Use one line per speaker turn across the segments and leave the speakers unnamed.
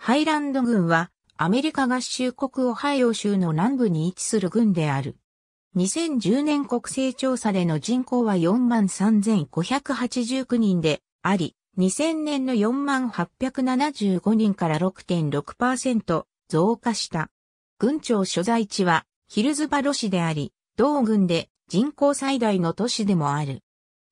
ハイランド軍は、アメリカ合衆国オハイオ州の南部に位置する軍である。2010年国勢調査での人口は43,589人であり、2000年の4875人から6.6%増加した。軍庁所在地はヒルズバロ市であり、同軍で人口最大の都市でもある。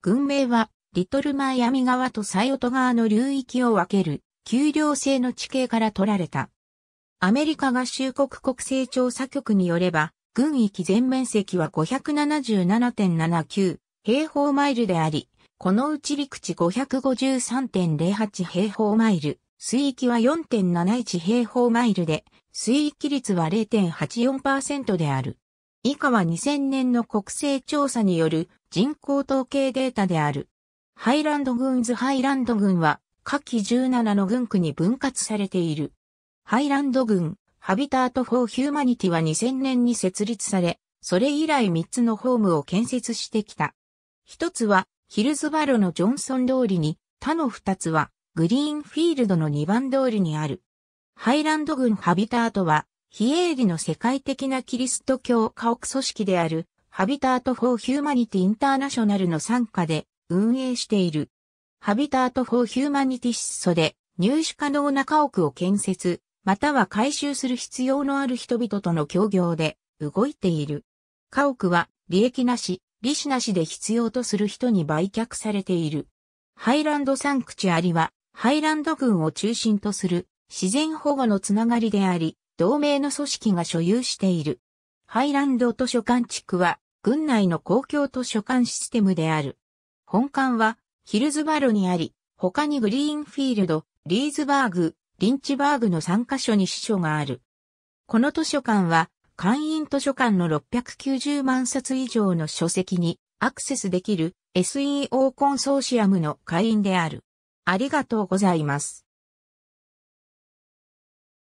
軍名はリトルマイアミ川とサイオト川の流域を分ける丘陵性の地形から取られた。アメリカ合衆国国勢調査局によれば、軍域全面積は577.79平方マイルであり、このうち陸地553.08平方マイル、水域は4.71平方マイルで、水域率は0.84%である。以下は2000年の国勢調査による人口統計データである。ハイランド軍ズハイランド軍は下記17の軍区に分割されている。ハイランド軍、ハビタート・フォー・ヒューマニティは2000年に設立され、それ以来3つのホームを建設してきた。1つは、ヒルズバロのジョンソン通りに、他の2つは、グリーンフィールドの2番通りにある。ハイランド軍ハビタートは、非営利の世界的なキリスト教家屋組織である、ハビタート・フォー・ヒューマニティ・インターナショナルの傘下で運営している。ハビタート・フォー・ヒューマニティ質ソで入手可能な家屋を建設、または改修する必要のある人々との協業で動いている。家屋は利益なし、利子なしで必要とする人に売却されている。ハイランドサンクチュアリは、ハイランド群を中心とする自然保護のつながりであり、同盟の組織が所有している。ハイランド図書館地区は、軍内の公共図書館システムである。本館は、ヒルズバロにあり、他にグリーンフィールド、リーズバーグ、リンチバーグの3カ所に支所がある。この図書館は、会員図書館の690万冊以上の書籍にアクセスできる SEO コンソーシアムの会員である。ありがとうございます。